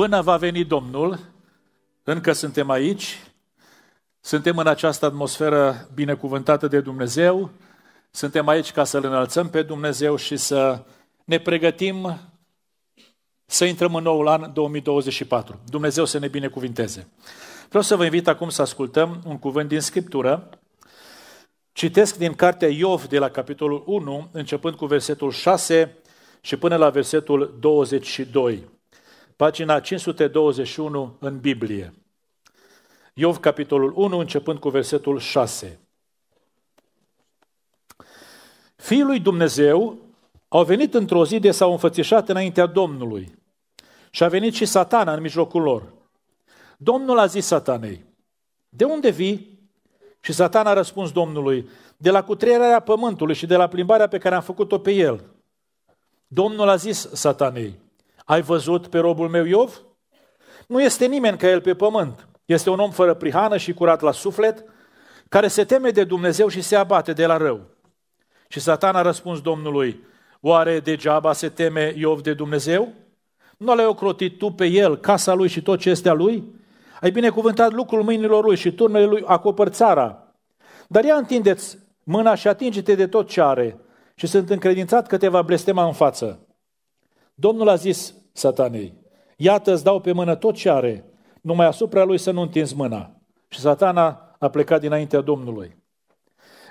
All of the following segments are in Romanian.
până va veni Domnul, încă suntem aici, suntem în această atmosferă binecuvântată de Dumnezeu, suntem aici ca să-L înălțăm pe Dumnezeu și să ne pregătim să intrăm în noul an 2024. Dumnezeu să ne binecuvinteze. Vreau să vă invit acum să ascultăm un cuvânt din Scriptură. Citesc din cartea Iov de la capitolul 1, începând cu versetul 6 și până la versetul 22 pagina 521 în Biblie. Iov, capitolul 1, începând cu versetul 6. Fiul lui Dumnezeu au venit într-o zi de s-au înfățișat înaintea Domnului și a venit și satana în mijlocul lor. Domnul a zis satanei, de unde vii? Și Satana a răspuns Domnului, de la cutreierarea pământului și de la plimbarea pe care am făcut-o pe el. Domnul a zis satanei, ai văzut pe robul meu Iov? Nu este nimeni ca el pe pământ. Este un om fără prihană și curat la suflet, care se teme de Dumnezeu și se abate de la rău. Și Satan a răspuns Domnului, oare degeaba se teme Iov de Dumnezeu? Nu l-ai ocrotit tu pe el, casa lui și tot ce este a lui? Ai binecuvântat lucrul mâinilor lui și turnele lui acopăr țara. Dar ia întindeți mâna și atinge-te de tot ce are. Și sunt încredințat că te va blestema în față. Domnul a zis satanei. Iată, îți dau pe mână tot ce are, numai asupra lui să nu întinzi mâna. Și satana a plecat dinaintea Domnului.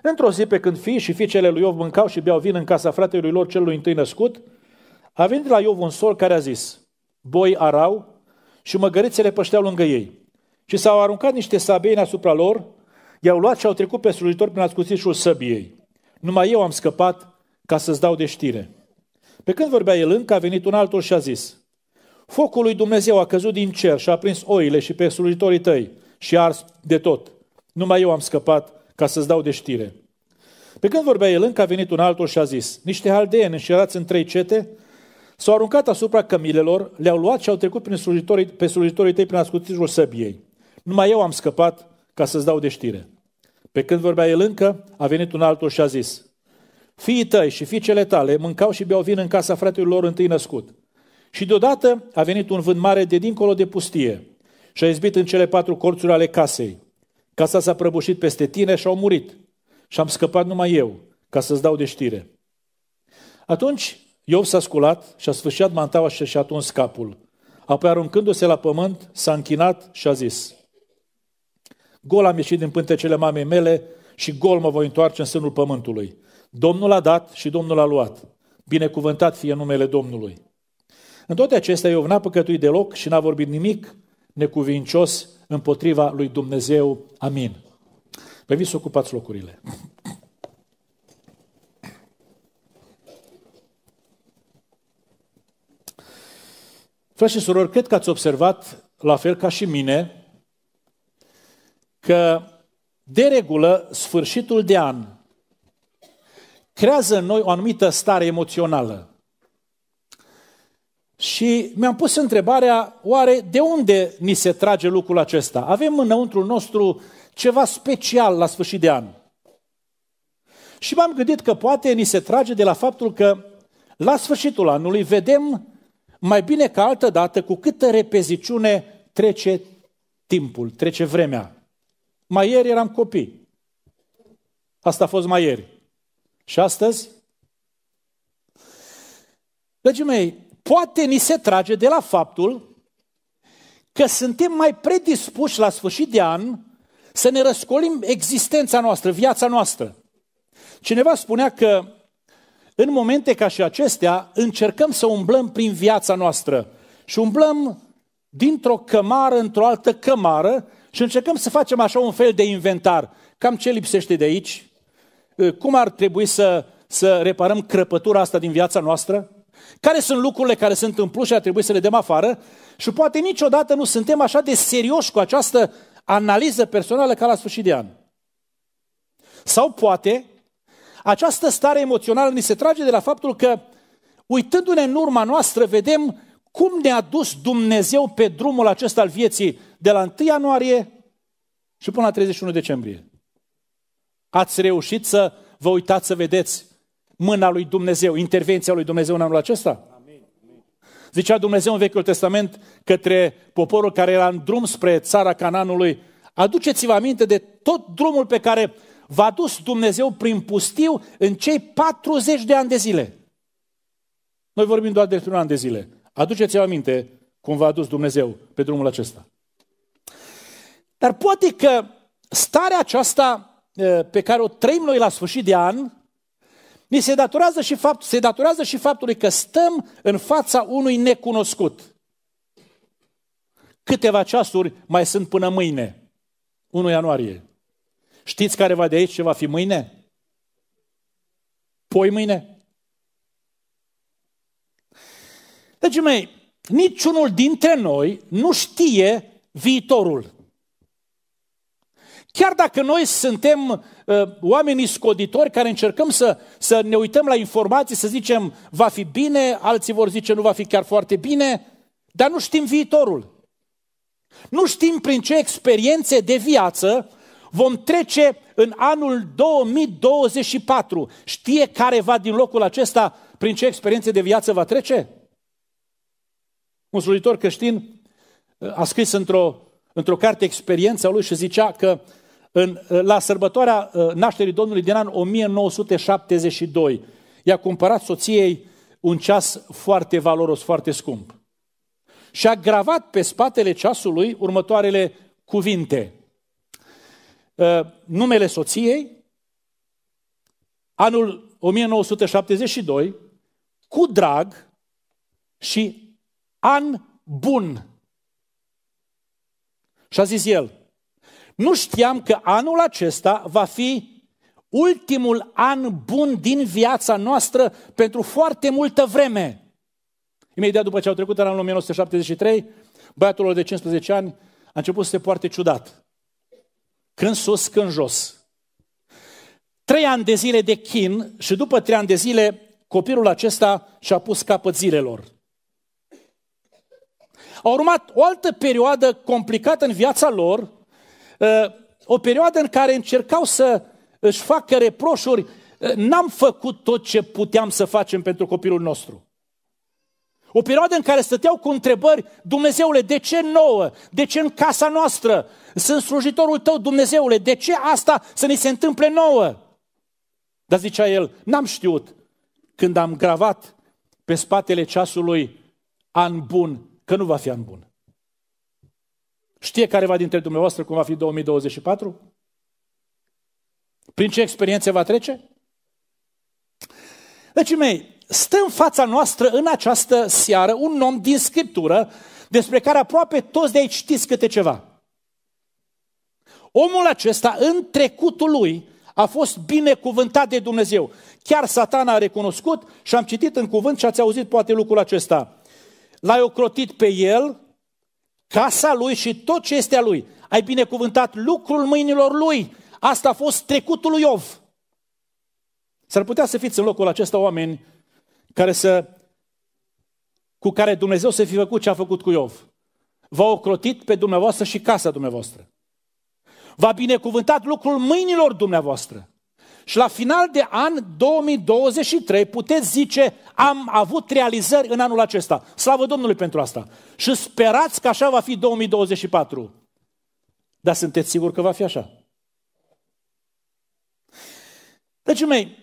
Într-o zi, pe când fii și fiicele lui Iov mâncau și beau vin în casa fratelui lor celui întâi născut, a venit la Iov un sol care a zis, boi arau și măgărițele pășteau lângă ei. Și s-au aruncat niște sabei asupra lor, i-au luat și au trecut pe slujitor prin ascuțișul săbiei. Numai eu am scăpat ca să-ți dau de știre. Pe când vorbea el încă, a venit un altul și a zis, Focul lui Dumnezeu a căzut din cer și a prins oile și pe slujitorii tăi și a ars de tot. Numai eu am scăpat ca să-ți dau de știre. Pe când vorbea el încă, a venit un altul și a zis, niște haldeeni înșerați în trei cete s-au aruncat asupra cămilelor, le-au luat și au trecut prin slujitorii, pe slujitorii tăi prin ascuțișul săbiei. Numai eu am scăpat ca să-ți dau de știre. Pe când vorbea el încă, a venit un altul și a zis, Fiii tăi și fiicele tale mâncau și beau vin în casa fratelui lor întâi născut. Și deodată a venit un vânt mare de dincolo de pustie și a izbit în cele patru colțuri ale casei. Casa s-a prăbușit peste tine și au murit. Și am scăpat numai eu, ca să-ți dau de știre. Atunci Iov s-a sculat și a sfârșit mantaua și și-a tuns capul. Apoi aruncându-se la pământ, s-a închinat și a zis, Gol am ieșit din pântecele mamei mele și gol mă voi întoarce în sânul pământului. Domnul a dat și Domnul a luat. Binecuvântat fie numele Domnului. În toate acestea, Iov n-a păcătuit deloc și n-a vorbit nimic necuvincios împotriva lui Dumnezeu. Amin. Pe vi să ocupați locurile. Frați și surori, cred că ați observat, la fel ca și mine, că de regulă sfârșitul de an creează în noi o anumită stare emoțională. Și mi-am pus întrebarea, oare de unde ni se trage lucrul acesta? Avem înăuntru nostru ceva special la sfârșit de an. Și m-am gândit că poate ni se trage de la faptul că la sfârșitul anului vedem mai bine ca altă dată cu câtă repeziciune trece timpul, trece vremea. Mai ieri eram copii. Asta a fost mai ieri. Și astăzi? Dragii mei, poate ni se trage de la faptul că suntem mai predispuși la sfârșit de an să ne răscolim existența noastră, viața noastră. Cineva spunea că în momente ca și acestea încercăm să umblăm prin viața noastră și umblăm dintr-o cămară într-o altă cămară și încercăm să facem așa un fel de inventar. Cam ce lipsește de aici, cum ar trebui să, să reparăm crăpătura asta din viața noastră? Care sunt lucrurile care sunt în plus și ar trebui să le dăm afară? Și poate niciodată nu suntem așa de serioși cu această analiză personală ca la sfârșit de an. Sau poate această stare emoțională ni se trage de la faptul că, uitându-ne în urma noastră, vedem cum ne-a dus Dumnezeu pe drumul acesta al vieții de la 1 ianuarie și până la 31 decembrie. Ați reușit să vă uitați să vedeți mâna lui Dumnezeu, intervenția lui Dumnezeu în anul acesta? Zicea Dumnezeu în Vechiul Testament către poporul care era în drum spre țara Cananului, aduceți-vă aminte de tot drumul pe care v-a dus Dumnezeu prin pustiu în cei 40 de ani de zile. Noi vorbim doar de un an de zile. Aduceți-vă aminte cum v-a dus Dumnezeu pe drumul acesta. Dar poate că starea aceasta pe care o trăim noi la sfârșit de an, ni se datorează și, fapt, se datorează și faptului că stăm în fața unui necunoscut. Câteva ceasuri mai sunt până mâine, 1 ianuarie. Știți care va de aici ce va fi mâine? Poi mâine? Deci mei, niciunul dintre noi nu știe viitorul. Chiar dacă noi suntem uh, oamenii scoditori care încercăm să, să ne uităm la informații, să zicem va fi bine, alții vor zice nu va fi chiar foarte bine, dar nu știm viitorul. Nu știm prin ce experiențe de viață vom trece în anul 2024. Știe care va din locul acesta prin ce experiențe de viață va trece? Un slujitor creștin ă, a scris într-o, într carte experiența lui și zicea că în, eh, la sărbătoarea eh, nașterii Domnului din anul 1972, i-a cumpărat soției un ceas foarte valoros, foarte scump. Și a gravat pe spatele ceasului următoarele cuvinte. Eh, numele soției, anul 1972, cu drag și an bun. Și a zis el, nu știam că anul acesta va fi ultimul an bun din viața noastră pentru foarte multă vreme. Imediat după ce au trecut în anul 1973, băiatul lor de 15 ani a început să se poarte ciudat. Când sus, când jos. Trei ani de zile de chin și după trei ani de zile copilul acesta și-a pus capăt zilelor. A urmat o altă perioadă complicată în viața lor, o perioadă în care încercau să își facă reproșuri, eh, n-am făcut tot ce puteam să facem pentru copilul nostru. O perioadă în care stăteau cu întrebări, Dumnezeule, de ce nouă? De ce în casa noastră? Sunt slujitorul tău, Dumnezeule, de ce asta să ni se întâmple nouă? Dar zicea el, n-am știut când am gravat pe spatele ceasului an bun, că nu va fi an bun. Știe careva dintre dumneavoastră cum va fi 2024? Prin ce experiențe va trece? Deci, mei, stă în fața noastră în această seară un om din Scriptură despre care aproape toți de aici știți câte ceva. Omul acesta, în trecutul lui, a fost binecuvântat de Dumnezeu. Chiar satana a recunoscut și am citit în cuvânt și ați auzit poate lucrul acesta. L-ai ocrotit pe el casa lui și tot ce este a lui. Ai binecuvântat lucrul mâinilor lui. Asta a fost trecutul lui Iov. S-ar putea să fiți în locul acesta oameni care să, cu care Dumnezeu să fi făcut ce a făcut cu Iov. V-a ocrotit pe dumneavoastră și casa dumneavoastră. V-a binecuvântat lucrul mâinilor dumneavoastră. Și la final de an 2023 puteți zice, am avut realizări în anul acesta. Slavă Domnului pentru asta. Și sperați că așa va fi 2024. Dar sunteți siguri că va fi așa? Deci, mei,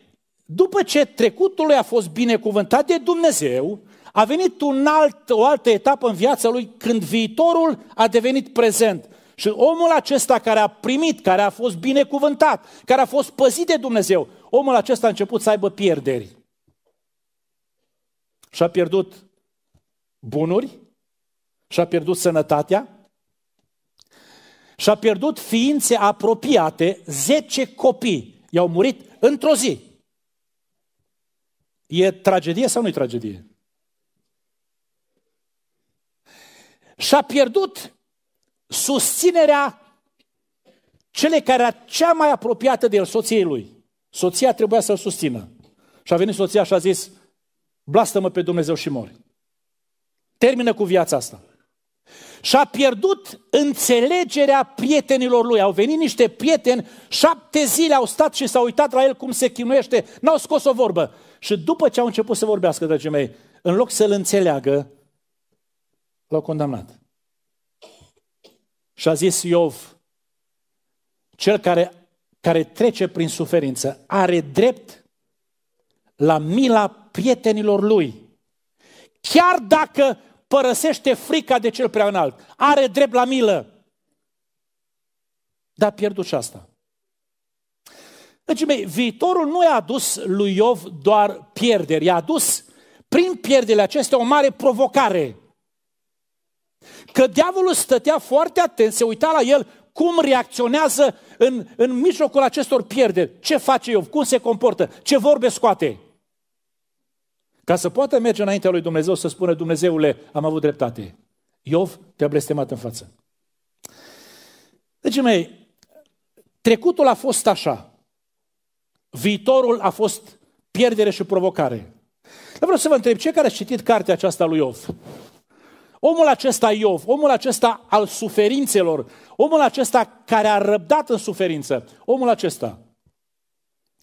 după ce trecutul lui a fost binecuvântat de Dumnezeu, a venit un alt, o altă etapă în viața lui când viitorul a devenit prezent. Și omul acesta care a primit, care a fost binecuvântat, care a fost păzit de Dumnezeu, omul acesta a început să aibă pierderi. Și-a pierdut bunuri, și-a pierdut sănătatea, și-a pierdut ființe apropiate, 10 copii i-au murit într-o zi. E tragedie sau nu e tragedie? Și-a pierdut susținerea cele care era cea mai apropiată de el, soției lui. Soția trebuia să-l susțină. Și a venit soția și a zis, blastă-mă pe Dumnezeu și mori. Termină cu viața asta. Și a pierdut înțelegerea prietenilor lui. Au venit niște prieteni, șapte zile au stat și s-au uitat la el cum se chinuiește, n-au scos o vorbă. Și după ce au început să vorbească, dragii mei, în loc să-l înțeleagă, l-au condamnat. Și a zis Iov, cel care, care trece prin suferință are drept la mila prietenilor lui. Chiar dacă părăsește frica de cel prea înalt, are drept la milă. Dar pierdut și asta. Deci, mei, viitorul nu i-a adus lui Iov doar pierderi, i-a adus prin pierderile acestea o mare provocare. Că diavolul stătea foarte atent, se uita la el cum reacționează în, în mijlocul acestor pierderi, ce face Iov, cum se comportă, ce vorbe scoate. Ca să poată merge înaintea lui Dumnezeu să spună, Dumnezeule, am avut dreptate. Iov te-a blestemat în față. Deci, mei, trecutul a fost așa. Viitorul a fost pierdere și provocare. Dar vreau să vă întreb, cei care a citit cartea aceasta lui Iov, Omul acesta Iov, omul acesta al suferințelor, omul acesta care a răbdat în suferință, omul acesta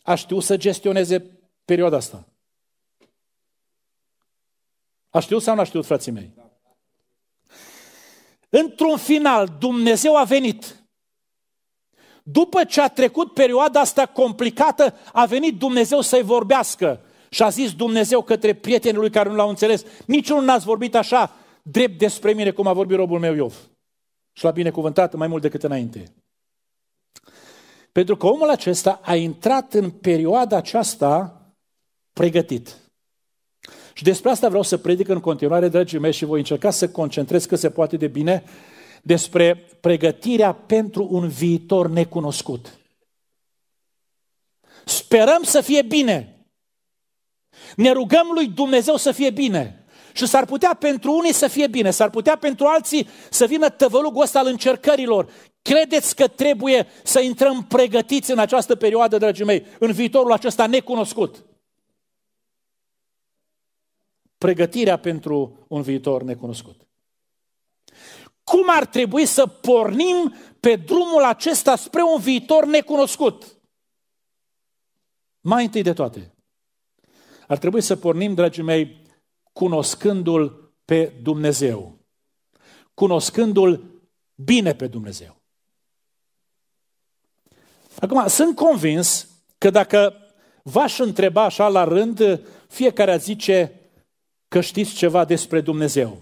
a știut să gestioneze perioada asta. A știut sau nu a știut, frații mei? Într-un final, Dumnezeu a venit. După ce a trecut perioada asta complicată, a venit Dumnezeu să-i vorbească. Și a zis Dumnezeu către prietenii lui care nu l-au înțeles, niciunul n-ați vorbit așa drept despre mine, cum a vorbit robul meu Iov. Și l-a binecuvântat mai mult decât înainte. Pentru că omul acesta a intrat în perioada aceasta pregătit. Și despre asta vreau să predic în continuare, dragii mei, și voi încerca să concentrez cât se poate de bine despre pregătirea pentru un viitor necunoscut. Sperăm să fie bine. Ne rugăm lui Dumnezeu să fie bine. Și s-ar putea pentru unii să fie bine, s-ar putea pentru alții să vină tăvălugul ăsta al încercărilor. Credeți că trebuie să intrăm pregătiți în această perioadă, dragii mei, în viitorul acesta necunoscut? Pregătirea pentru un viitor necunoscut. Cum ar trebui să pornim pe drumul acesta spre un viitor necunoscut? Mai întâi de toate, ar trebui să pornim, dragii mei, cunoscându-L pe Dumnezeu. Cunoscându-L bine pe Dumnezeu. Acum, sunt convins că dacă v-aș întreba așa la rând, fiecare a zice că știți ceva despre Dumnezeu.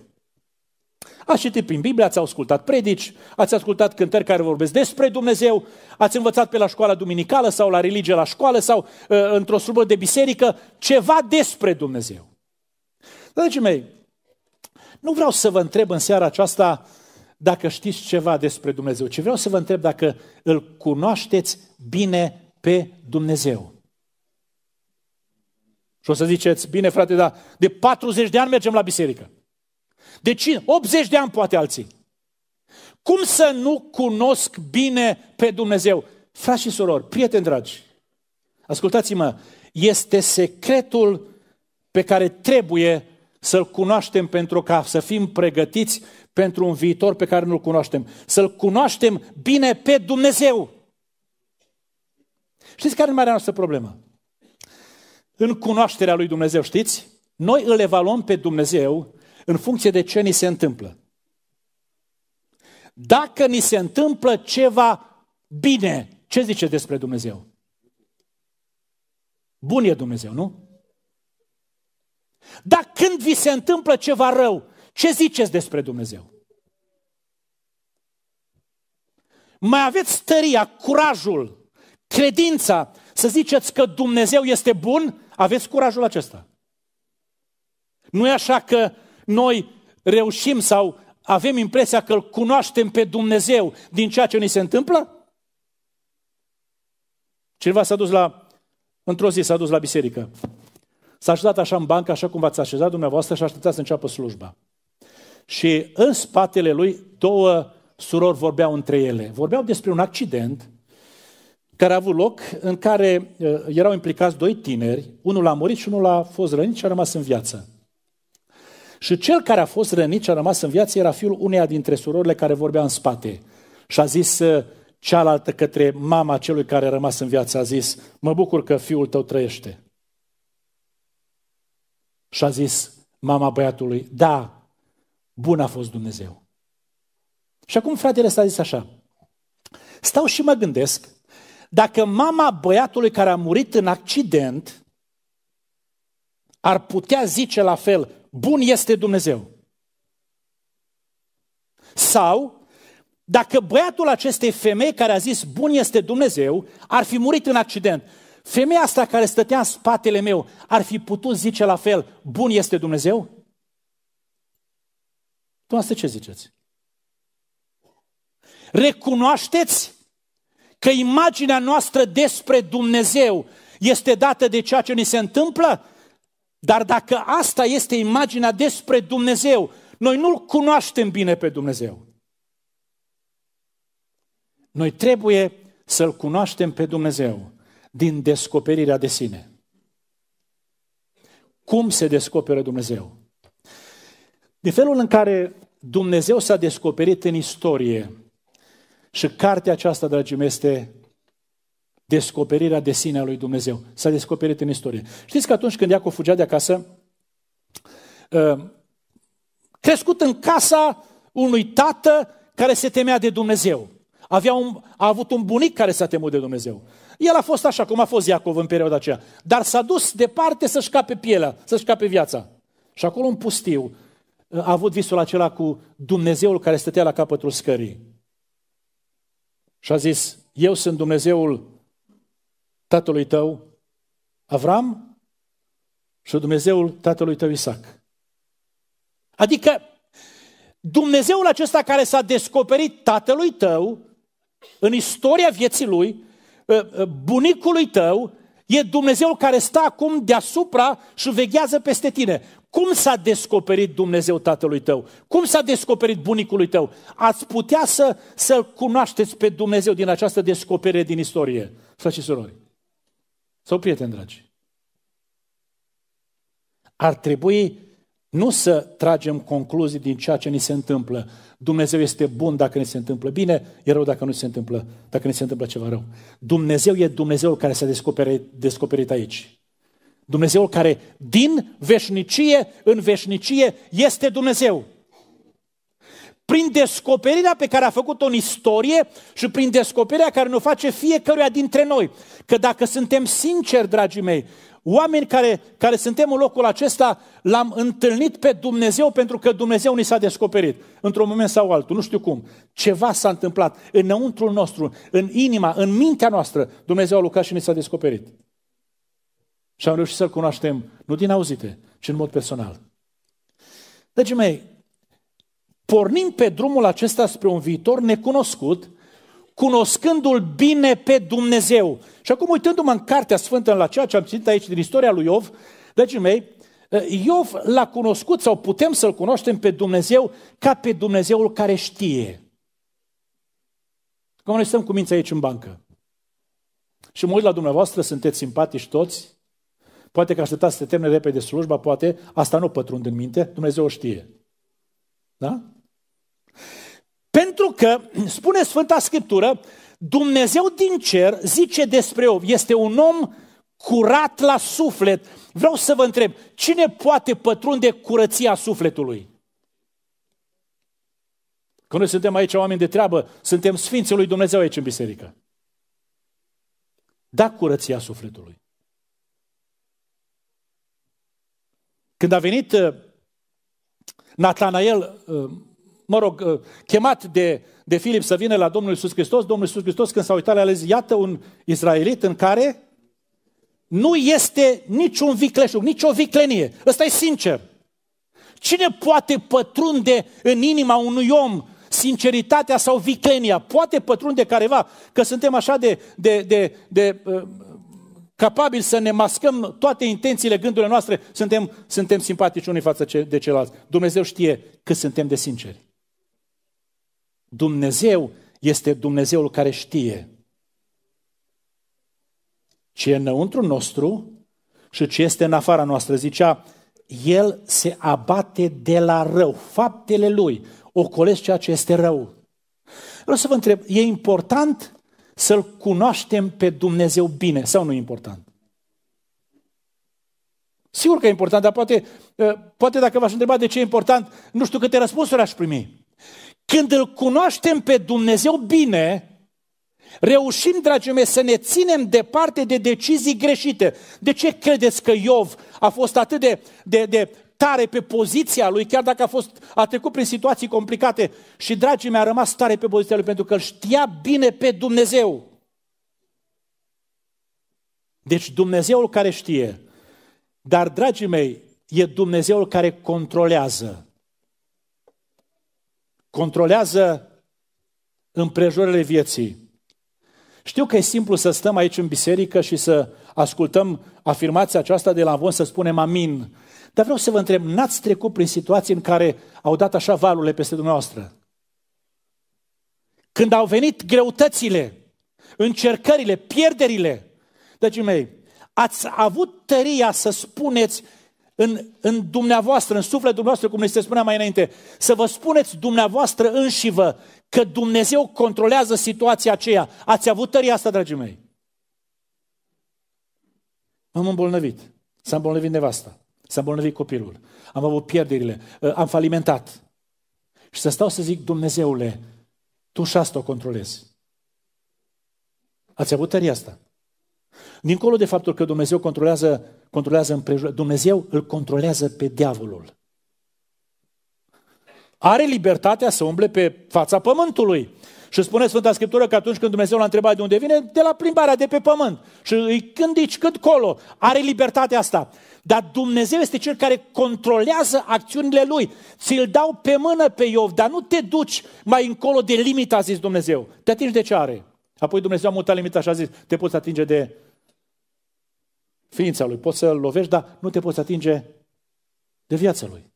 Ați citit prin Biblie, ați ascultat predici, ați ascultat cântări care vorbesc despre Dumnezeu, ați învățat pe la școala duminicală sau la religie la școală sau uh, într-o slujbă de biserică ceva despre Dumnezeu. Dragii mei, nu vreau să vă întreb în seara aceasta dacă știți ceva despre Dumnezeu, ci vreau să vă întreb dacă îl cunoașteți bine pe Dumnezeu. Și o să ziceți, bine frate, dar de 40 de ani mergem la biserică. De 5, 80 de ani poate alții. Cum să nu cunosc bine pe Dumnezeu? Frați și surori, prieteni dragi, ascultați-mă, este secretul pe care trebuie să-L cunoaștem pentru ca să fim pregătiți pentru un viitor pe care nu-L cunoaștem. Să-L cunoaștem bine pe Dumnezeu. Știți care e marea noastră problemă? În cunoașterea lui Dumnezeu, știți? Noi îl evaluăm pe Dumnezeu în funcție de ce ni se întâmplă. Dacă ni se întâmplă ceva bine, ce zice despre Dumnezeu? Bun e Dumnezeu, nu? Dar când vi se întâmplă ceva rău, ce ziceți despre Dumnezeu? Mai aveți tăria, curajul, credința să ziceți că Dumnezeu este bun? Aveți curajul acesta. Nu e așa că noi reușim sau avem impresia că îl cunoaștem pe Dumnezeu din ceea ce ni se întâmplă? Cineva s-a dus la, într-o zi s-a dus la biserică S-a așezat așa în bancă, așa cum v-ați așezat dumneavoastră și așteptați să înceapă slujba. Și în spatele lui două surori vorbeau între ele. Vorbeau despre un accident care a avut loc, în care uh, erau implicați doi tineri, unul a murit și unul a fost rănit și a rămas în viață. Și cel care a fost rănit și a rămas în viață era fiul uneia dintre surorile care vorbea în spate. Și a zis uh, cealaltă către mama celui care a rămas în viață, a zis, mă bucur că fiul tău trăiește. Și a zis mama băiatului, da, bun a fost Dumnezeu. Și acum fratele s-a zis așa, stau și mă gândesc, dacă mama băiatului care a murit în accident ar putea zice la fel, bun este Dumnezeu. Sau, dacă băiatul acestei femei care a zis bun este Dumnezeu ar fi murit în accident, Femeia asta care stătea în spatele meu ar fi putut zice la fel, bun este Dumnezeu? Dumneavoastră ce ziceți? Recunoașteți că imaginea noastră despre Dumnezeu este dată de ceea ce ni se întâmplă? Dar dacă asta este imaginea despre Dumnezeu, noi nu-L cunoaștem bine pe Dumnezeu. Noi trebuie să-L cunoaștem pe Dumnezeu din descoperirea de sine. Cum se descoperă Dumnezeu? De felul în care Dumnezeu s-a descoperit în istorie și cartea aceasta, dragii mei, este descoperirea de sine a lui Dumnezeu. S-a descoperit în istorie. Știți că atunci când Iacov fugea de acasă, uh, crescut în casa unui tată care se temea de Dumnezeu. Avea un, a avut un bunic care s-a temut de Dumnezeu. El a fost așa cum a fost Iacov în perioada aceea. Dar s-a dus departe să-și cape pielea, să-și cape viața. Și acolo în pustiu uh, a avut visul acela cu Dumnezeul care stătea la capătul scării. Și a zis, eu sunt Dumnezeul tatălui tău, Avram, și Dumnezeul tatălui tău, Isaac. Adică Dumnezeul acesta care s-a descoperit tatălui tău în istoria vieții lui, Ă, ă, bunicului tău e Dumnezeu care stă acum deasupra și veghează peste tine. Cum s-a descoperit Dumnezeu tatălui tău? Cum s-a descoperit bunicului tău? Ați putea să, să cunoașteți pe Dumnezeu din această descoperire din istorie, frați și surori. Sau prieteni dragi. Ar trebui nu să tragem concluzii din ceea ce ni se întâmplă. Dumnezeu este bun dacă ne se întâmplă bine, e rău dacă nu se întâmplă, dacă ne se întâmplă ceva rău. Dumnezeu e Dumnezeul care s-a descoperit, descoperit aici. Dumnezeul care din veșnicie în veșnicie este Dumnezeu. Prin descoperirea pe care a făcut-o în istorie și prin descoperirea care ne face fiecăruia dintre noi. Că dacă suntem sinceri, dragii mei, oameni care, care suntem în locul acesta, l-am întâlnit pe Dumnezeu pentru că Dumnezeu ni s-a descoperit. Într-un moment sau altul, nu știu cum. Ceva s-a întâmplat înăuntru nostru, în inima, în mintea noastră. Dumnezeu a lucrat și ni s-a descoperit. Și am reușit să-L cunoaștem, nu din auzite, ci în mod personal. Dragii mei, pornim pe drumul acesta spre un viitor necunoscut, cunoscându-L bine pe Dumnezeu. Și acum uitându-mă în Cartea Sfântă, la ceea ce am citit aici din istoria lui Iov, deci mei, eh, Iov l-a cunoscut sau putem să-L cunoaștem pe Dumnezeu ca pe Dumnezeul care știe. Cum noi stăm cu mința aici în bancă. Și mă uit la dumneavoastră, sunteți simpatici toți, poate că așteptați să termine repede slujba, poate, asta nu pătrund în minte, Dumnezeu știe. Da? că spune Sfânta Scriptură, Dumnezeu din cer zice despre om, este un om curat la suflet. Vreau să vă întreb, cine poate pătrunde curăția sufletului? Că noi suntem aici oameni de treabă, suntem Sfinții lui Dumnezeu aici în biserică. Da curăția sufletului. Când a venit uh, Natanael uh, mă rog, uh, chemat de, de Filip să vină la Domnul Isus Hristos, Domnul Isus Hristos când s-a uitat la el, zis, iată un israelit în care nu este niciun vicleșug, nicio viclenie. Ăsta e sincer. Cine poate pătrunde în inima unui om sinceritatea sau viclenia? Poate pătrunde careva că suntem așa de, de, de, de uh, capabili să ne mascăm toate intențiile, gândurile noastre, suntem, suntem simpatici unii față de ceilalți. Dumnezeu știe cât suntem de sinceri. Dumnezeu este Dumnezeul care știe ce e înăuntru nostru și ce este în afara noastră. Zicea, el se abate de la rău, faptele lui, ocolesc ceea ce este rău. Vreau să vă întreb, e important să-L cunoaștem pe Dumnezeu bine sau nu e important? Sigur că e important, dar poate, ă, poate dacă v-aș întreba de ce e important, nu știu câte răspunsuri aș primi. Când îl cunoaștem pe Dumnezeu bine, reușim, dragii mei, să ne ținem departe de decizii greșite. De ce credeți că Iov a fost atât de, de, de tare pe poziția lui, chiar dacă a, fost, a trecut prin situații complicate și, dragii mei, a rămas tare pe poziția lui pentru că îl știa bine pe Dumnezeu. Deci Dumnezeul care știe, dar, dragii mei, e Dumnezeul care controlează controlează împrejurările vieții. Știu că e simplu să stăm aici în biserică și să ascultăm afirmația aceasta de la von să spunem amin. Dar vreau să vă întreb, n-ați trecut prin situații în care au dat așa valurile peste dumneavoastră? Când au venit greutățile, încercările, pierderile, dragii mei, ați avut tăria să spuneți în, în dumneavoastră, în sufletul dumneavoastră, cum ne se spunea mai înainte, să vă spuneți dumneavoastră înși vă că Dumnezeu controlează situația aceea. Ați avut tăria asta, dragii mei? M-am îmbolnăvit. S-a îmbolnăvit nevasta. S-a îmbolnăvit copilul. Am avut pierderile. Ă, am falimentat. Și să stau să zic, Dumnezeule, tu și asta o controlezi. Ați avut tăria asta? Dincolo de faptul că Dumnezeu controlează, controlează Dumnezeu îl controlează pe diavolul. Are libertatea să umble pe fața pământului. Și spune Sfânta Scriptură că atunci când Dumnezeu l-a întrebat de unde vine, de la plimbarea de pe pământ. Și îi cândici cât colo. Are libertatea asta. Dar Dumnezeu este cel care controlează acțiunile lui. Ți-l dau pe mână pe Iov, dar nu te duci mai încolo de limita, a zis Dumnezeu. Te atingi de ce are? Apoi Dumnezeu a mutat limita și a zis, te poți atinge de ființa lui, poți să-l lovești, dar nu te poți atinge de viața lui.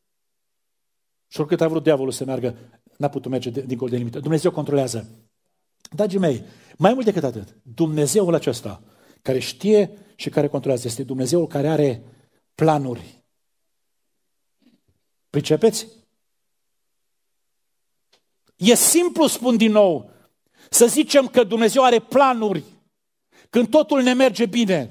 Și oricât a vrut diavolul să meargă, n-a putut merge dincolo de limită. Dumnezeu controlează. Dragii mei, mai mult decât atât, Dumnezeul acesta, care știe și care controlează, este Dumnezeul care are planuri. Pricepeți? E simplu, spun din nou, să zicem că Dumnezeu are planuri când totul ne merge bine,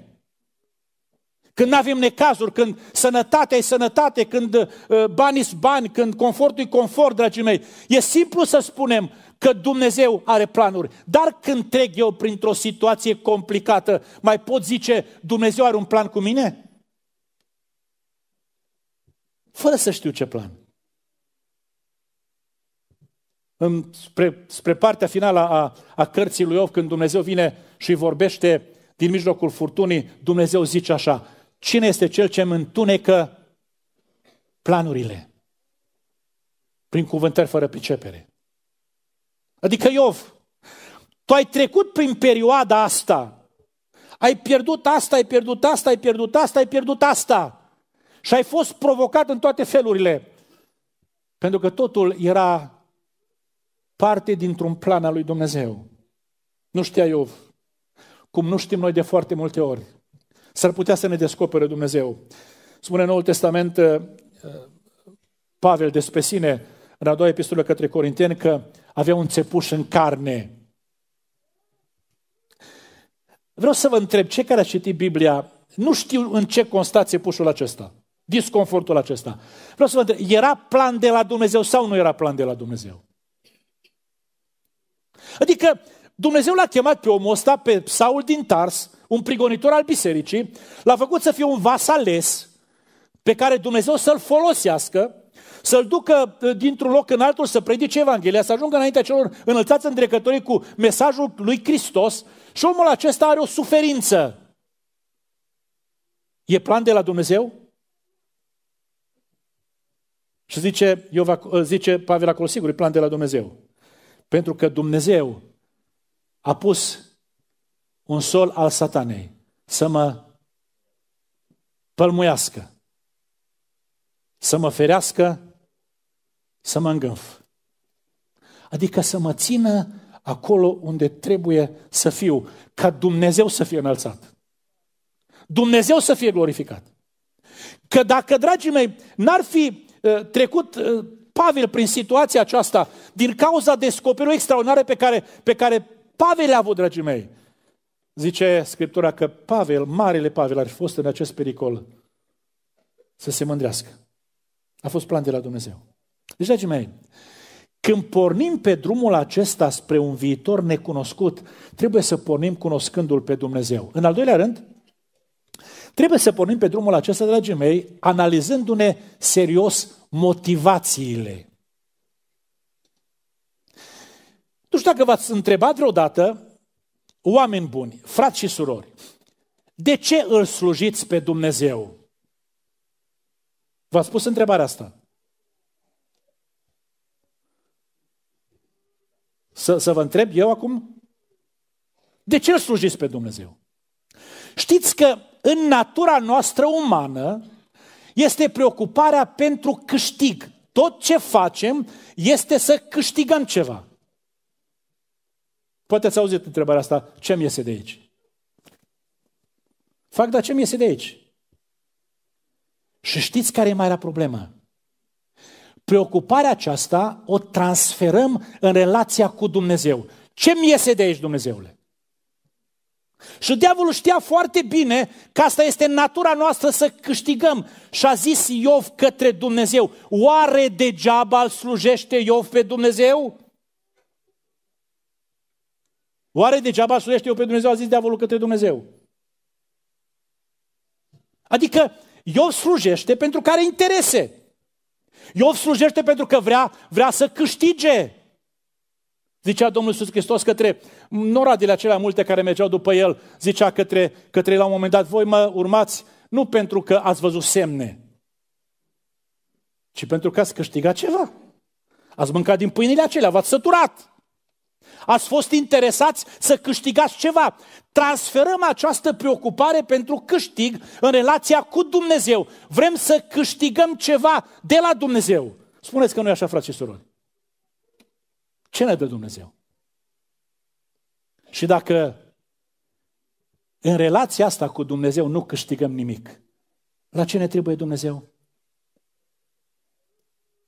când nu avem necazuri, când sănătatea e sănătate, când uh, banii sunt bani, când confortul e confort, dragii mei. E simplu să spunem că Dumnezeu are planuri. Dar când trec eu printr-o situație complicată, mai pot zice, Dumnezeu are un plan cu mine? Fără să știu ce plan în, spre, spre partea finală a, a cărții lui Iov, când Dumnezeu vine și vorbește din mijlocul furtunii, Dumnezeu zice așa, cine este cel ce îmi întunecă planurile? Prin cuvântări fără pricepere. Adică Iov, tu ai trecut prin perioada asta, ai pierdut asta, ai pierdut asta, ai pierdut asta, ai pierdut asta. Și ai fost provocat în toate felurile. Pentru că totul era parte dintr-un plan al lui Dumnezeu. Nu știa Iov, cum nu știm noi de foarte multe ori. S-ar putea să ne descopere Dumnezeu. Spune în Noul Testament uh, Pavel despre sine, în a doua epistolă către Corinteni, că avea un țepuș în carne. Vreau să vă întreb, cei care a citit Biblia, nu știu în ce consta țepușul acesta, disconfortul acesta. Vreau să vă întreb, era plan de la Dumnezeu sau nu era plan de la Dumnezeu? Adică Dumnezeu l-a chemat pe omul ăsta, pe Saul din Tars, un prigonitor al bisericii, l-a făcut să fie un vas ales pe care Dumnezeu să-l folosească, să-l ducă uh, dintr-un loc în altul să predice Evanghelia, să ajungă înaintea celor înălțați îndrecătorii cu mesajul lui Hristos și omul acesta are o suferință. E plan de la Dumnezeu? Și zice, Iova, uh, zice Pavel acolo, sigur, e plan de la Dumnezeu. Pentru că Dumnezeu a pus un sol al satanei să mă pălmuiască, să mă ferească, să mă îngânf. Adică să mă țină acolo unde trebuie să fiu, ca Dumnezeu să fie înălțat. Dumnezeu să fie glorificat. Că dacă, dragii mei, n-ar fi uh, trecut uh, Pavel, prin situația aceasta, din cauza descoperirii extraordinare pe care, pe care Pavel le-a avut, dragii mei, zice Scriptura că Pavel, marele Pavel, ar fi fost în acest pericol să se mândrească. A fost plan de la Dumnezeu. Deci, dragii mei, când pornim pe drumul acesta spre un viitor necunoscut, trebuie să pornim cunoscându-L pe Dumnezeu. În al doilea rând, trebuie să pornim pe drumul acesta, dragii mei, analizându-ne serios motivațiile. Nu știu dacă v-ați întrebat vreodată, oameni buni, frați și surori, de ce îl slujiți pe Dumnezeu? V-ați pus întrebarea asta? Să, să vă întreb eu acum? De ce îl slujiți pe Dumnezeu? Știți că în natura noastră umană, este preocuparea pentru câștig. Tot ce facem este să câștigăm ceva. Poate ați auzit întrebarea asta, ce-mi iese de aici? Fac, dar ce-mi iese de aici? Și știți care e mai la problema? Preocuparea aceasta o transferăm în relația cu Dumnezeu. Ce-mi iese de aici, Dumnezeule? Și diavolul știa foarte bine că asta este natura noastră să câștigăm. Și a zis Iov către Dumnezeu, oare degeaba îl slujește Iov pe Dumnezeu? Oare degeaba îl slujește Iov pe Dumnezeu? A zis diavolul către Dumnezeu. Adică Iov slujește pentru care interese. Iov slujește pentru că vrea, vrea să câștige. Zicea Domnul Iisus Hristos către de acelea multe care mergeau după el, zicea către, către el la un moment dat, voi mă urmați nu pentru că ați văzut semne, ci pentru că ați câștigat ceva. Ați mâncat din pâinile acelea, v-ați săturat. Ați fost interesați să câștigați ceva. Transferăm această preocupare pentru câștig în relația cu Dumnezeu. Vrem să câștigăm ceva de la Dumnezeu. Spuneți că nu e așa, frate și surori. Ce ne dă Dumnezeu? Și dacă în relația asta cu Dumnezeu nu câștigăm nimic, la ce ne trebuie Dumnezeu?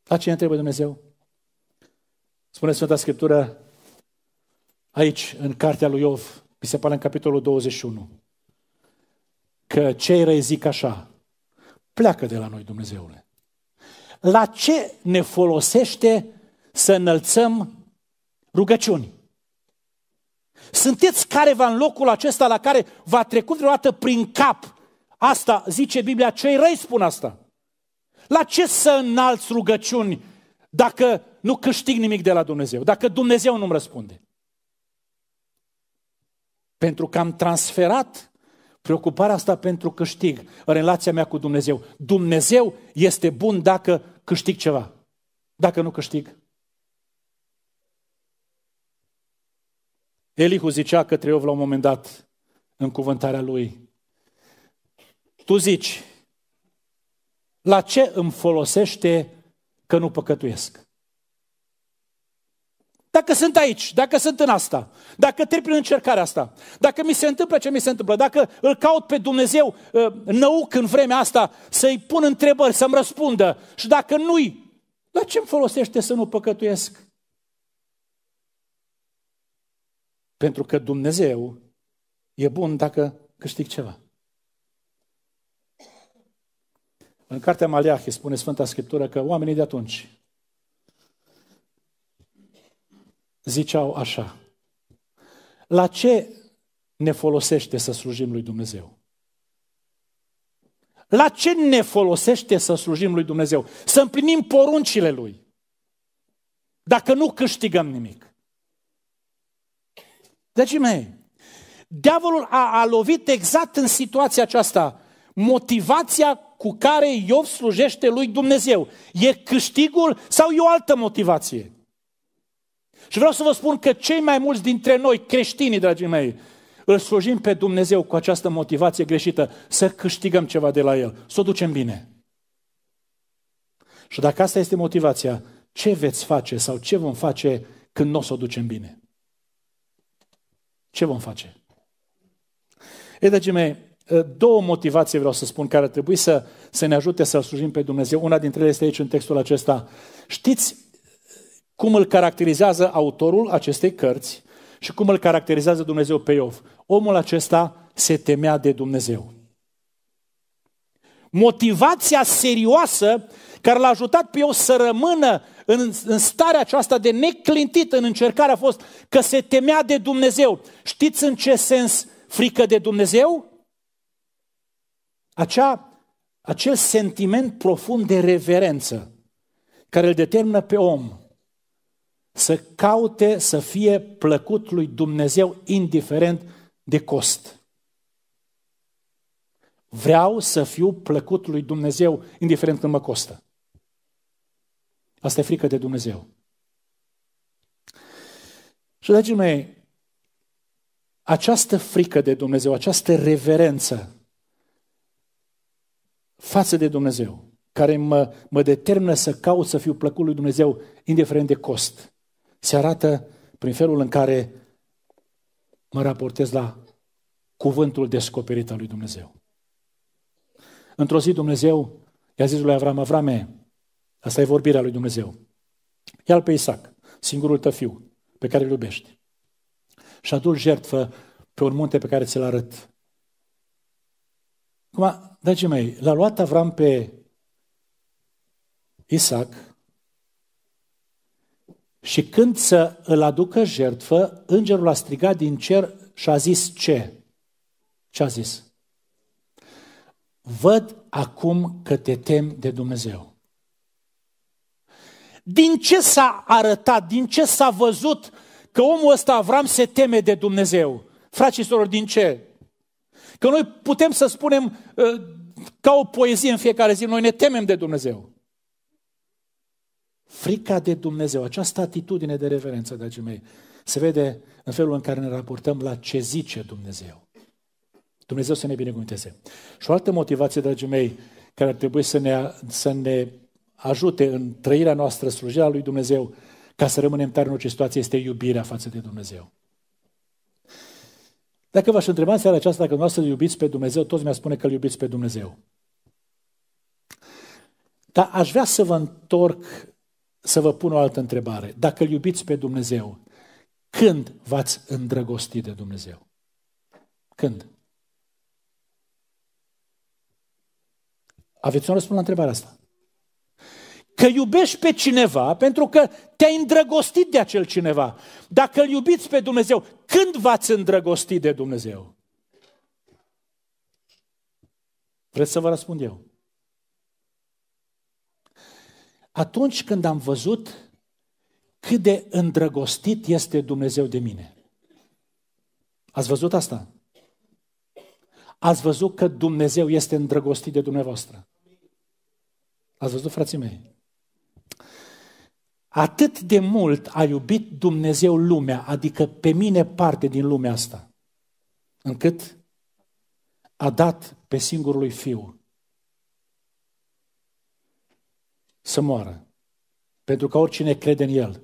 La ce ne trebuie Dumnezeu? Spune Sfânta Scriptură aici, în cartea lui Iov, mi se pare în capitolul 21, că cei răi zic așa, pleacă de la noi, Dumnezeule. La ce ne folosește să înălțăm rugăciuni. Sunteți careva în locul acesta la care v-a trecut vreodată prin cap. Asta zice Biblia, cei răi spun asta. La ce să înalți rugăciuni dacă nu câștig nimic de la Dumnezeu, dacă Dumnezeu nu-mi răspunde? Pentru că am transferat preocuparea asta pentru câștig în relația mea cu Dumnezeu. Dumnezeu este bun dacă câștig ceva. Dacă nu câștig, Elihu zicea către Iov la un moment dat, în cuvântarea lui, tu zici, la ce îmi folosește că nu păcătuiesc? Dacă sunt aici, dacă sunt în asta, dacă trec prin încercarea asta, dacă mi se întâmplă ce mi se întâmplă, dacă îl caut pe Dumnezeu ă, năuc în vremea asta să-i pun întrebări, să-mi răspundă și dacă nu-i, la ce îmi folosește să nu păcătuiesc? Pentru că Dumnezeu e bun dacă câștig ceva. În cartea Maleahi spune Sfânta Scriptură că oamenii de atunci ziceau așa. La ce ne folosește să slujim lui Dumnezeu? La ce ne folosește să slujim lui Dumnezeu? Să împlinim poruncile lui. Dacă nu câștigăm nimic. Dragii mei, diavolul a, a lovit exact în situația aceasta motivația cu care Iov slujește lui Dumnezeu. E câștigul sau e o altă motivație? Și vreau să vă spun că cei mai mulți dintre noi, creștinii, dragii mei, îl slujim pe Dumnezeu cu această motivație greșită, să câștigăm ceva de la El, să o ducem bine. Și dacă asta este motivația, ce veți face sau ce vom face când nu o să o ducem bine? ce vom face? Ei, dragii mei, eh, două motivații vreau să spun care trebuie să, să ne ajute să-L slujim pe Dumnezeu. Una dintre ele este aici în textul acesta. Știți eh, cum îl caracterizează autorul acestei cărți și cum îl caracterizează Dumnezeu pe Iov. Omul acesta se temea de Dumnezeu. Motivația serioasă care l-a ajutat pe Iov să rămână în, în starea aceasta de neclintit în încercare a fost că se temea de Dumnezeu. Știți în ce sens frică de Dumnezeu? Acea, acel sentiment profund de reverență care îl determină pe om să caute să fie plăcut lui Dumnezeu indiferent de cost. Vreau să fiu plăcut lui Dumnezeu indiferent când mă costă. Asta e frică de Dumnezeu. Și, dragii mei, această frică de Dumnezeu, această reverență față de Dumnezeu, care mă, mă determină să caut să fiu plăcut lui Dumnezeu, indiferent de cost, se arată prin felul în care mă raportez la cuvântul descoperit al lui Dumnezeu. Într-o zi Dumnezeu i-a zis lui Avram, Avrame, Asta e vorbirea lui Dumnezeu. Ia-l pe Isaac, singurul tău fiu, pe care îl iubești. Și adu jertfă pe un munte pe care ți-l arăt. Acum, dragii mei, l-a luat Avram pe Isaac și când să îl aducă jertfă, îngerul a strigat din cer și a zis ce? Ce a zis? Văd acum că te temi de Dumnezeu. Din ce s-a arătat, din ce s-a văzut că omul ăsta Avram se teme de Dumnezeu? Frații și din ce? Că noi putem să spunem ă, ca o poezie în fiecare zi, noi ne temem de Dumnezeu. Frica de Dumnezeu, această atitudine de reverență, dragii mei, se vede în felul în care ne raportăm la ce zice Dumnezeu. Dumnezeu să ne binecuvânteze. Și o altă motivație, dragii mei, care ar trebui să ne, să ne ajute în trăirea noastră, slujirea lui Dumnezeu, ca să rămânem tari în orice situație, este iubirea față de Dumnezeu. Dacă v-aș întreba în seara aceasta dacă nu îl iubiți pe Dumnezeu, toți mi-a spune că îl iubiți pe Dumnezeu. Dar aș vrea să vă întorc, să vă pun o altă întrebare. Dacă îl iubiți pe Dumnezeu, când v-ați îndrăgostit de Dumnezeu? Când? Aveți un răspuns la întrebarea asta? că iubești pe cineva pentru că te-ai îndrăgostit de acel cineva. Dacă îl iubiți pe Dumnezeu, când v-ați îndrăgostit de Dumnezeu? Vreți să vă răspund eu? Atunci când am văzut cât de îndrăgostit este Dumnezeu de mine. Ați văzut asta? Ați văzut că Dumnezeu este îndrăgostit de dumneavoastră. Ați văzut, frații mei? Atât de mult a iubit Dumnezeu lumea, adică pe mine parte din lumea asta, încât a dat pe lui fiu să moară. Pentru că oricine crede în el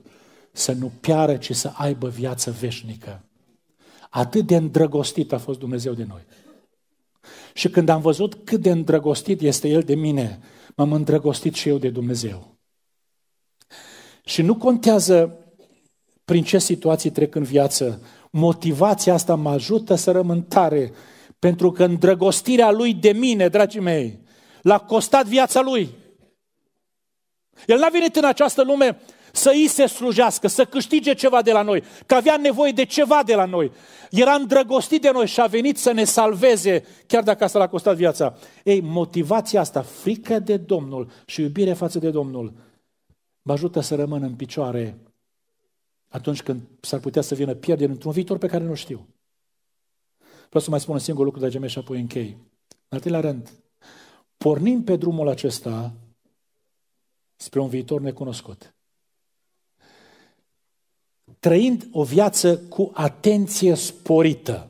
să nu piară, ci să aibă viață veșnică. Atât de îndrăgostit a fost Dumnezeu de noi. Și când am văzut cât de îndrăgostit este El de mine, m-am îndrăgostit și eu de Dumnezeu. Și nu contează prin ce situații trec în viață. Motivația asta mă ajută să rămân tare, pentru că îndrăgostirea lui de mine, dragii mei, l-a costat viața lui. El n-a venit în această lume să îi se slujească, să câștige ceva de la noi, că avea nevoie de ceva de la noi. Era îndrăgostit de noi și a venit să ne salveze, chiar dacă asta l-a costat viața. Ei, motivația asta, frică de Domnul și iubire față de Domnul, Mă ajută să rămân în picioare atunci când s-ar putea să vină pierdere într-un viitor pe care nu știu. Vreau să mai spun un singur lucru, dragii mei, și apoi închei. În al treilea rând, pornim pe drumul acesta spre un viitor necunoscut. Trăind o viață cu atenție sporită.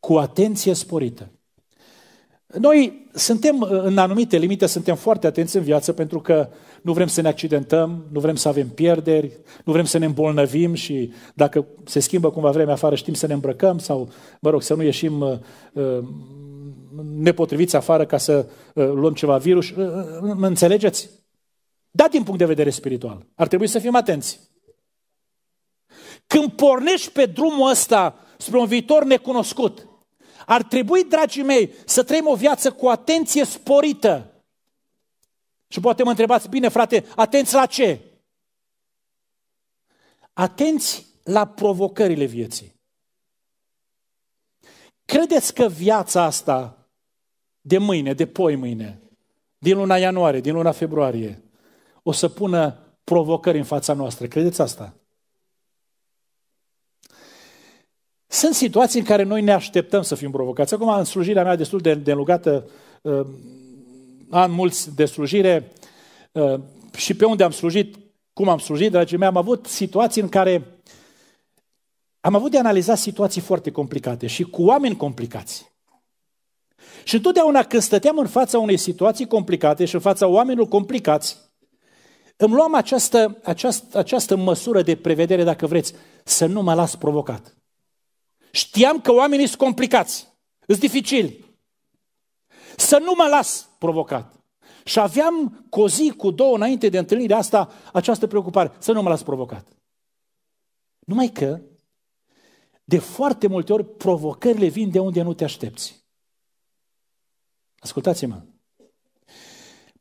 Cu atenție sporită. Noi suntem uh, în anumite limite, suntem foarte atenți în viață pentru că nu vrem să ne accidentăm, nu vrem să avem pierderi, nu vrem să ne îmbolnăvim și dacă se schimbă cumva vremea afară știm să ne îmbrăcăm sau, mă rog, să nu ieșim uh, uh, nepotriviți afară ca să luăm ceva virus. mă înțelegeți? Da, din punct de vedere spiritual. Ar trebui să fim atenți. Când pornești pe drumul ăsta spre un viitor necunoscut, ar trebui, dragii mei, să trăim o viață cu atenție sporită. Și poate mă întrebați, bine frate, atenți la ce? Atenți la provocările vieții. Credeți că viața asta de mâine, de poi mâine, din luna ianuarie, din luna februarie, o să pună provocări în fața noastră? Credeți asta? Sunt situații în care noi ne așteptăm să fim provocați. Acum, în slujirea mea destul de delugată, uh, am mulți de slujire uh, și pe unde am slujit, cum am slujit, dragii mei, am avut situații în care am avut de analizat situații foarte complicate și cu oameni complicați. Și întotdeauna când stăteam în fața unei situații complicate și în fața oamenilor complicați, îmi luam această, această, această măsură de prevedere, dacă vreți, să nu mă las provocat. Știam că oamenii sunt complicați, sunt dificili. Să nu mă las provocat. Și aveam cu o zi, cu două înainte de întâlnire asta, această preocupare, să nu mă las provocat. Numai că, de foarte multe ori, provocările vin de unde nu te aștepți. Ascultați-mă.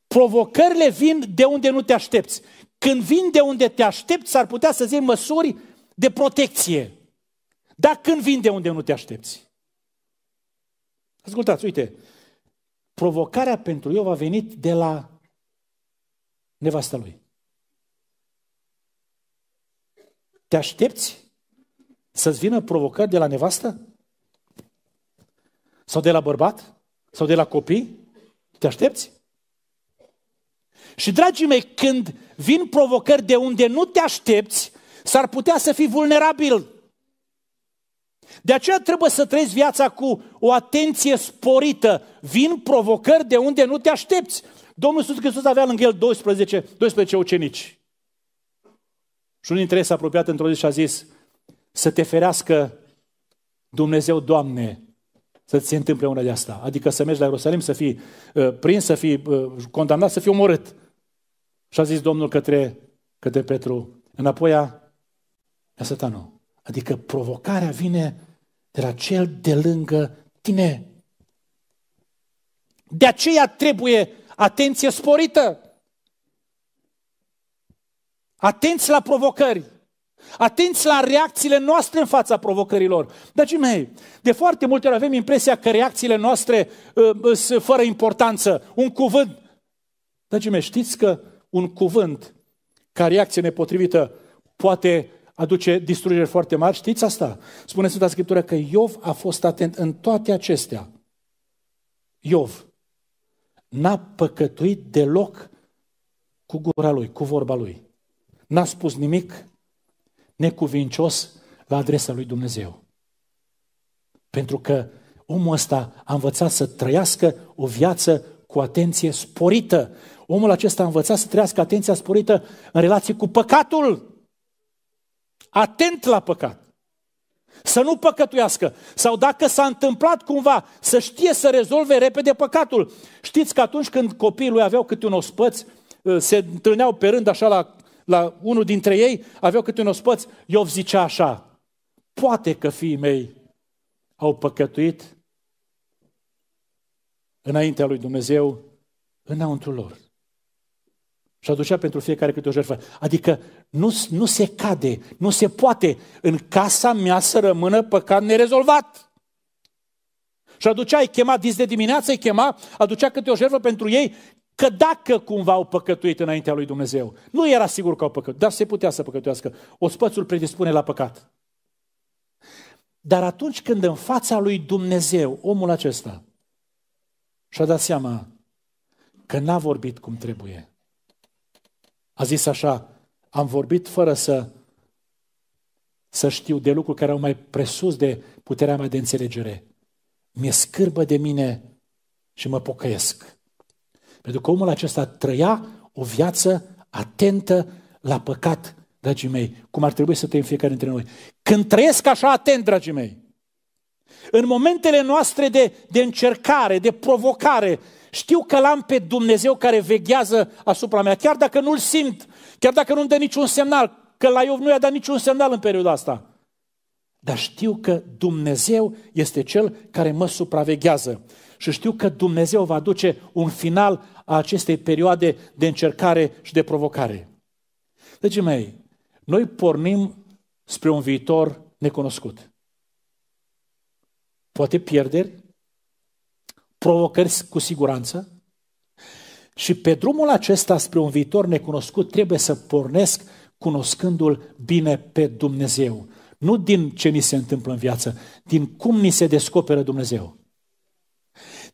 Provocările vin de unde nu te aștepți. Când vin de unde te aștepți, s-ar putea să iei măsuri de protecție. Dar când vin de unde nu te aștepți? Ascultați, uite, provocarea pentru Iov a venit de la nevasta lui. Te aștepți să-ți vină provocări de la nevastă? Sau de la bărbat? Sau de la copii? Te aștepți? Și, dragii mei, când vin provocări de unde nu te aștepți, s-ar putea să fii vulnerabil. De aceea trebuie să trăiești viața cu o atenție sporită. Vin provocări de unde nu te aștepți. Domnul Iisus Hristos avea lângă el 12, 12 ucenici. Și unul dintre ei s-a apropiat într-o zi și a zis, să te ferească Dumnezeu, Doamne, să ți se întâmple una de asta. Adică să mergi la Ierusalim, să fii uh, prins, să fii uh, condamnat, să fii omorât. Și a zis Domnul către, către Petru, înapoi a, satanul. Adică provocarea vine de la cel de lângă tine. De aceea trebuie atenție sporită. Atenți la provocări. Atenți la reacțiile noastre în fața provocărilor. Dragii mei, de foarte multe ori avem impresia că reacțiile noastre uh, uh sunt fără importanță. Un cuvânt. Dragii mei, știți că un cuvânt ca reacție nepotrivită poate aduce distrugeri foarte mari. Știți asta? Spune Sfânta Scriptură că Iov a fost atent în toate acestea. Iov n-a păcătuit deloc cu gura lui, cu vorba lui. N-a spus nimic necuvincios la adresa lui Dumnezeu. Pentru că omul ăsta a învățat să trăiască o viață cu atenție sporită. Omul acesta a învățat să trăiască atenția sporită în relație cu păcatul atent la păcat. Să nu păcătuiască. Sau dacă s-a întâmplat cumva, să știe să rezolve repede păcatul. Știți că atunci când copiii lui aveau câte un ospăț, uh, se întâlneau pe rând așa la, la unul dintre ei, aveau câte un ospăț, Iov zicea așa, poate că fiii mei au păcătuit înaintea lui Dumnezeu, înăuntru lor. Și aducea pentru fiecare câte o jertfă. Adică nu, nu se cade, nu se poate în casa mea să rămână păcat nerezolvat. Și aducea, îi chema, dis de dimineață îi chema, aducea câte o jertfă pentru ei, că dacă cumva au păcătuit înaintea lui Dumnezeu. Nu era sigur că au păcătuit, dar se putea să păcătuiască. spățul predispune la păcat. Dar atunci când în fața lui Dumnezeu, omul acesta și-a dat seama că n-a vorbit cum trebuie, a zis așa, am vorbit fără să, să știu de lucruri care au mai presus de puterea mea de înțelegere. Mi-e scârbă de mine și mă pocăiesc. Pentru că omul acesta trăia o viață atentă la păcat, dragii mei, cum ar trebui să trăim fiecare dintre noi. Când trăiesc așa atent, dragii mei, în momentele noastre de, de încercare, de provocare, știu că l-am pe Dumnezeu care veghează asupra mea, chiar dacă nu-l simt, chiar dacă nu-mi dă niciun semnal, că la Iov nu i-a dat niciun semnal în perioada asta. Dar știu că Dumnezeu este Cel care mă supraveghează. Și știu că Dumnezeu va duce un final a acestei perioade de încercare și de provocare. Deci, mei, noi pornim spre un viitor necunoscut. Poate pierderi, provocări cu siguranță și pe drumul acesta spre un viitor necunoscut trebuie să pornesc cunoscându-L bine pe Dumnezeu. Nu din ce ni se întâmplă în viață, din cum ni se descoperă Dumnezeu.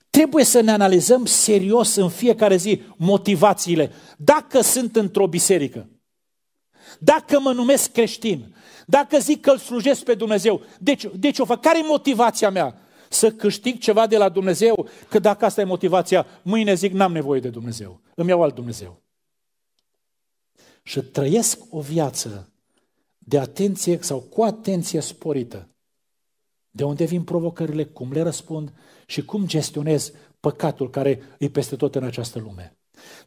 Trebuie să ne analizăm serios în fiecare zi motivațiile. Dacă sunt într-o biserică, dacă mă numesc creștin, dacă zic că îl slujesc pe Dumnezeu, deci, deci o fac. Care e motivația mea? să câștig ceva de la Dumnezeu, că dacă asta e motivația, mâine zic n-am nevoie de Dumnezeu, îmi iau alt Dumnezeu. Și trăiesc o viață de atenție sau cu atenție sporită. De unde vin provocările, cum le răspund și cum gestionez păcatul care e peste tot în această lume.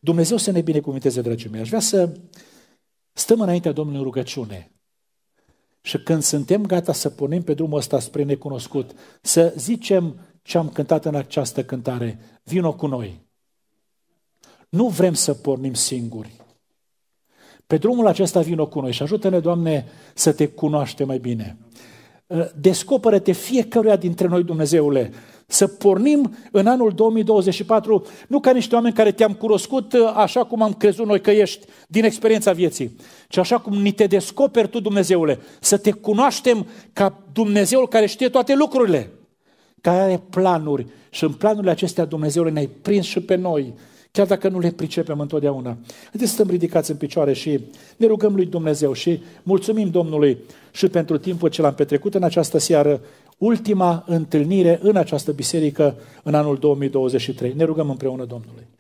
Dumnezeu să ne binecuvinteze, dragii mei. Aș vrea să stăm înaintea Domnului în rugăciune și când suntem gata să punem pe drumul ăsta spre necunoscut, să zicem ce am cântat în această cântare, vino cu noi. Nu vrem să pornim singuri. Pe drumul acesta vino cu noi și ajută-ne, Doamne, să te cunoaște mai bine. Descoperă-te fiecăruia dintre noi, Dumnezeule, să pornim în anul 2024, nu ca niște oameni care te-am cunoscut uh, așa cum am crezut noi că ești din experiența vieții, ci așa cum ni te descoperi tu, Dumnezeule, să te cunoaștem ca Dumnezeul care știe toate lucrurile, care are planuri și în planurile acestea, Dumnezeule, ne-ai prins și pe noi, chiar dacă nu le pricepem întotdeauna. Haideți să stăm ridicați în picioare și ne rugăm lui Dumnezeu și mulțumim Domnului și pentru timpul ce l-am petrecut în această seară ultima întâlnire în această biserică în anul 2023. Ne rugăm împreună Domnului.